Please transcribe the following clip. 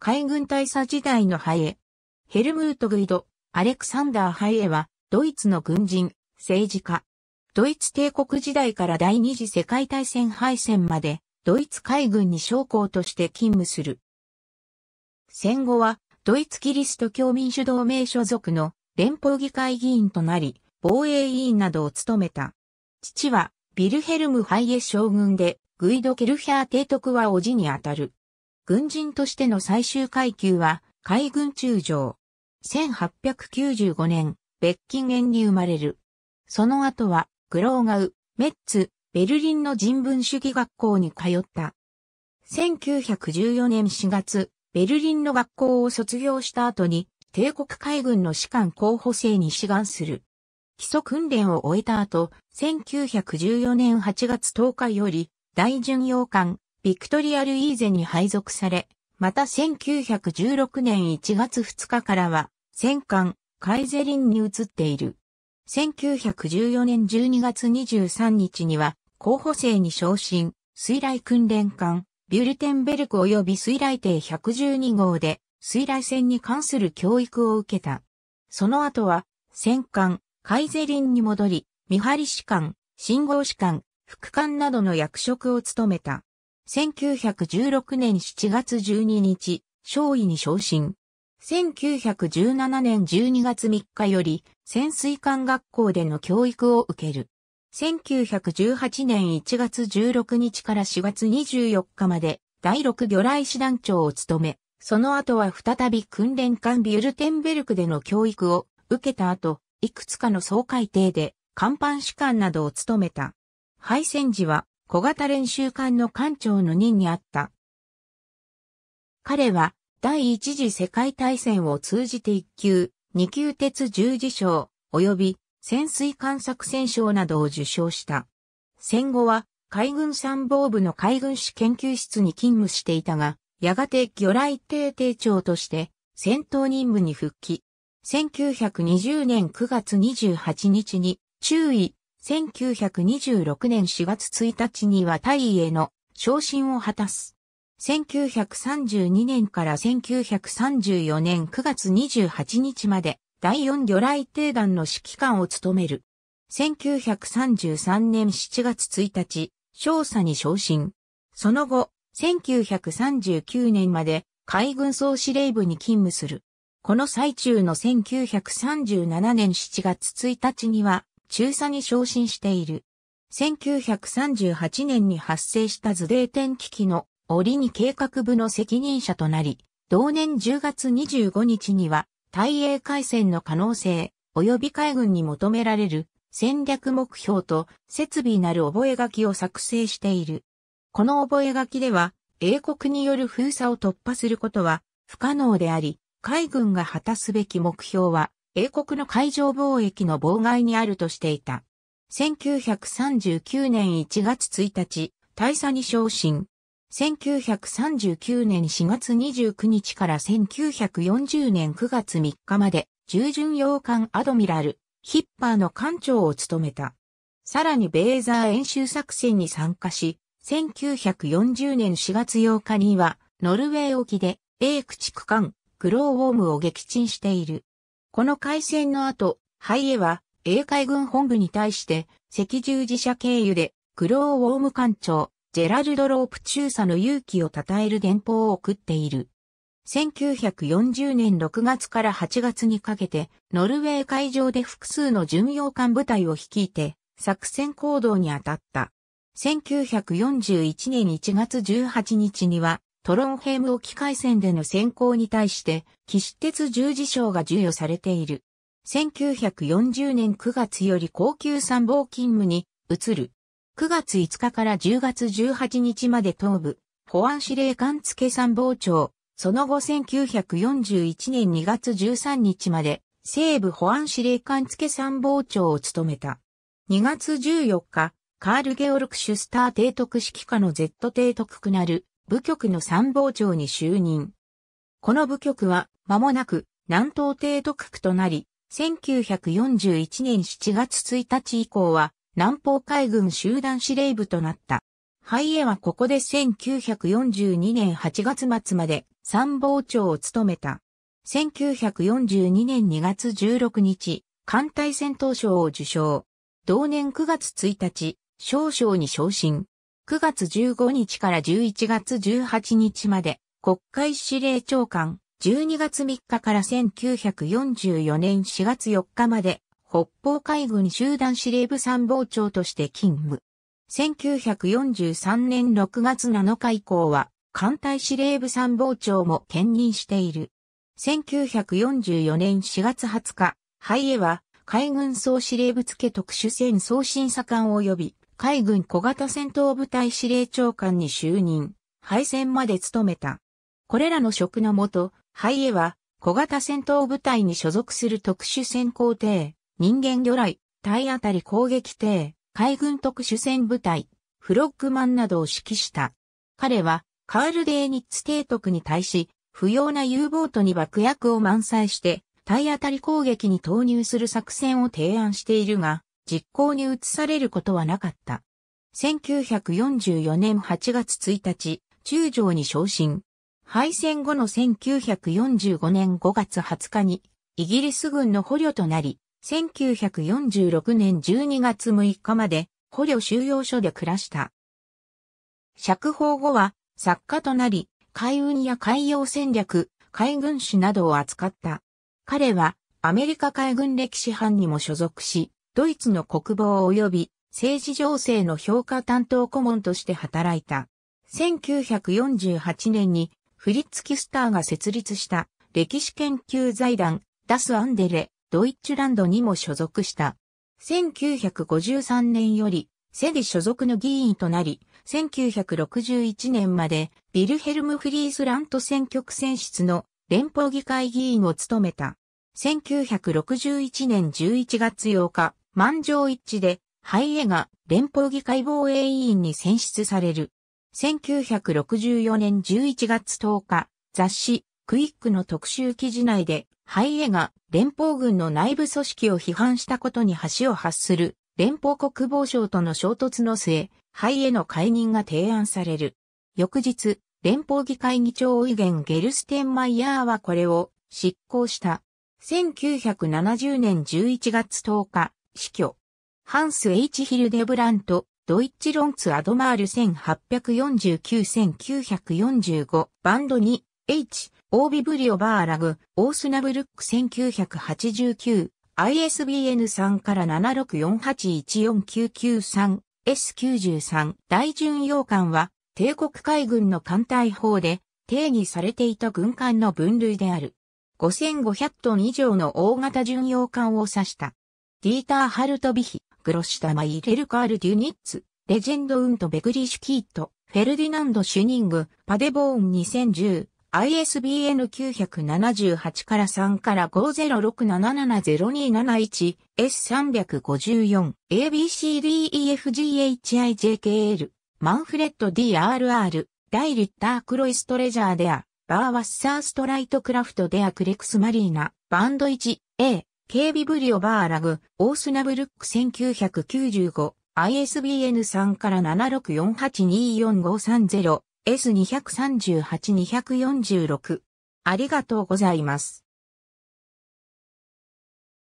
海軍大佐時代のハイエ。ヘルムート・グイド、アレクサンダー・ハイエは、ドイツの軍人、政治家。ドイツ帝国時代から第二次世界大戦敗戦まで、ドイツ海軍に将校として勤務する。戦後は、ドイツキリスト教民主同盟所属の連邦議会議員となり、防衛委員などを務めた。父は、ビルヘルム・ハイエ将軍で、グイド・ケルヒャー提督は叔父にあたる。軍人としての最終階級は、海軍中将。1895年、別ッ園に生まれる。その後は、グローガウ、メッツ、ベルリンの人文主義学校に通った。1914年4月、ベルリンの学校を卒業した後に、帝国海軍の士官候補生に志願する。基礎訓練を終えた後、1914年8月10日より、大巡洋艦、ビクトリア・ルイーゼに配属され、また1916年1月2日からは、戦艦、カイゼリンに移っている。1914年12月23日には、候補生に昇進、水雷訓練艦、ビュルテンベルク及び水雷艇112号で、水雷戦に関する教育を受けた。その後は、戦艦、カイゼリンに戻り、見張り士官、信号士官、副官などの役職を務めた。1916年7月12日、少尉に昇進。1917年12月3日より潜水艦学校での教育を受ける。1918年1月16日から4月24日まで第6魚雷師団長を務め、その後は再び訓練艦ビュルテンベルクでの教育を受けた後、いくつかの総会艇で甲板士官などを務めた。敗戦時は小型練習艦の艦長の任にあった。彼は第一次世界大戦を通じて一級、二級鉄十字章、及び潜水艦作戦賞などを受賞した。戦後は海軍参謀部の海軍史研究室に勤務していたが、やがて魚雷艇艇長として戦闘任務に復帰。1920年9月28日に中尉1926年4月1日には大尉への昇進を果たす。1932年から1934年9月28日まで第4魚雷定団の指揮官を務める。1933年7月1日、少佐に昇進。その後、1939年まで海軍総司令部に勤務する。この最中の1937年7月1日には中佐に昇進している。1938年に発生した図デーテン危機の折に計画部の責任者となり、同年10月25日には、大英海戦の可能性、及び海軍に求められる戦略目標と設備なる覚書を作成している。この覚書では、英国による封鎖を突破することは不可能であり、海軍が果たすべき目標は英国の海上貿易の妨害にあるとしていた。1939年1月1日、大佐に昇進。1939年4月29日から1940年9月3日まで、従順洋艦アドミラル、ヒッパーの艦長を務めた。さらにベーザー演習作戦に参加し、1940年4月8日には、ノルウェー沖で、英駆逐艦、グローウォームを撃沈している。この海戦の後、ハイエは、英海軍本部に対して、赤十字社経由で、クローウォーム艦長、ジェラルド・ロープ中佐の勇気を称える電報を送っている。1940年6月から8月にかけて、ノルウェー海上で複数の巡洋艦部隊を率いて、作戦行動に当たった。1941年1月18日には、トロンヘム沖海戦での選考に対して、騎士鉄十字章が授与されている。1940年9月より高級参謀勤務に移る。9月5日から10月18日まで東部、保安司令官付参謀長、その後1941年2月13日まで、西部保安司令官付参謀長を務めた。2月14日、カール・ゲオルク・シュスター提督指揮下の Z 提督くなる、部局の参謀長に就任。この部局は、間もなく、南東帝都区となり、1941年7月1日以降は、南方海軍集団司令部となった。ハイエはここで1942年8月末まで参謀長を務めた。1942年2月16日、艦隊戦闘賞を受賞。同年9月1日、少将に昇進。9月15日から11月18日まで、国会司令長官、12月3日から1944年4月4日まで、北方海軍集団司令部参謀長として勤務。1943年6月7日以降は、艦隊司令部参謀長も兼任している。1944年4月20日、ハイエは海軍総司令部付特殊戦送審査官及び海軍小型戦闘部隊司令長官に就任、敗戦まで務めた。これらの職のもと、ハエは小型戦闘部隊に所属する特殊戦校艇、人間魚雷、体当たり攻撃艇、海軍特殊戦部隊、フロッグマンなどを指揮した。彼は、カール・デーニッツ提督に対し、不要な U ボートに爆薬を満載して、体当たり攻撃に投入する作戦を提案しているが、実行に移されることはなかった。1944年8月1日、中将に昇進。敗戦後の1945年5月20日に、イギリス軍の捕虜となり、1946年12月6日まで捕虜収容所で暮らした。釈放後は作家となり、海運や海洋戦略、海軍史などを扱った。彼はアメリカ海軍歴史班にも所属し、ドイツの国防及び政治情勢の評価担当顧問として働いた。1948年にフリッツ・キスターが設立した歴史研究財団ダス・アンデレ・ドイッチュランドにも所属した。1953年よりセディ所属の議員となり、1961年までビルヘルム・フリースラント選挙区選出の連邦議会議員を務めた。1961年11月8日、満場一致で、ハイエが連邦議会防衛委員に選出される。1964年11月10日、雑誌、クイックの特集記事内で、ハイエが連邦軍の内部組織を批判したことに橋を発する連邦国防省との衝突の末、ハイエの解任が提案される。翌日、連邦議会議長イゲゲルステンマイヤーはこれを執行した。1970年11月10日、死去。ハンス・ H・ ヒルデブラント、ドイッチ・ロンツ・アドマール1849-1945バンド2 H、オービブリオ・バーラグ、オースナブルック1989 ISBN 3から 764814993S93 大巡洋艦は帝国海軍の艦隊法で定義されていた軍艦の分類である。5500トン以上の大型巡洋艦を指した。ディーター・ハルトビヒ、グロシュタマイ・レルカール・デュニッツ、レジェンド・ウント・ベグリシュ・キート、フェルディナンド・シュニング、パデボーン2010、ISBN 978から3から506770271 S354 ABCDEFGHIJKL マンフレッド DRR イ・リッタークロイストレジャーデアバーワッサーストライトクラフトデアクレクスマリーナバンド 1A 警備ブリオバーラグ、オースナブルック1995、ISBN 3から764824530、S238-246。ありがとうございます。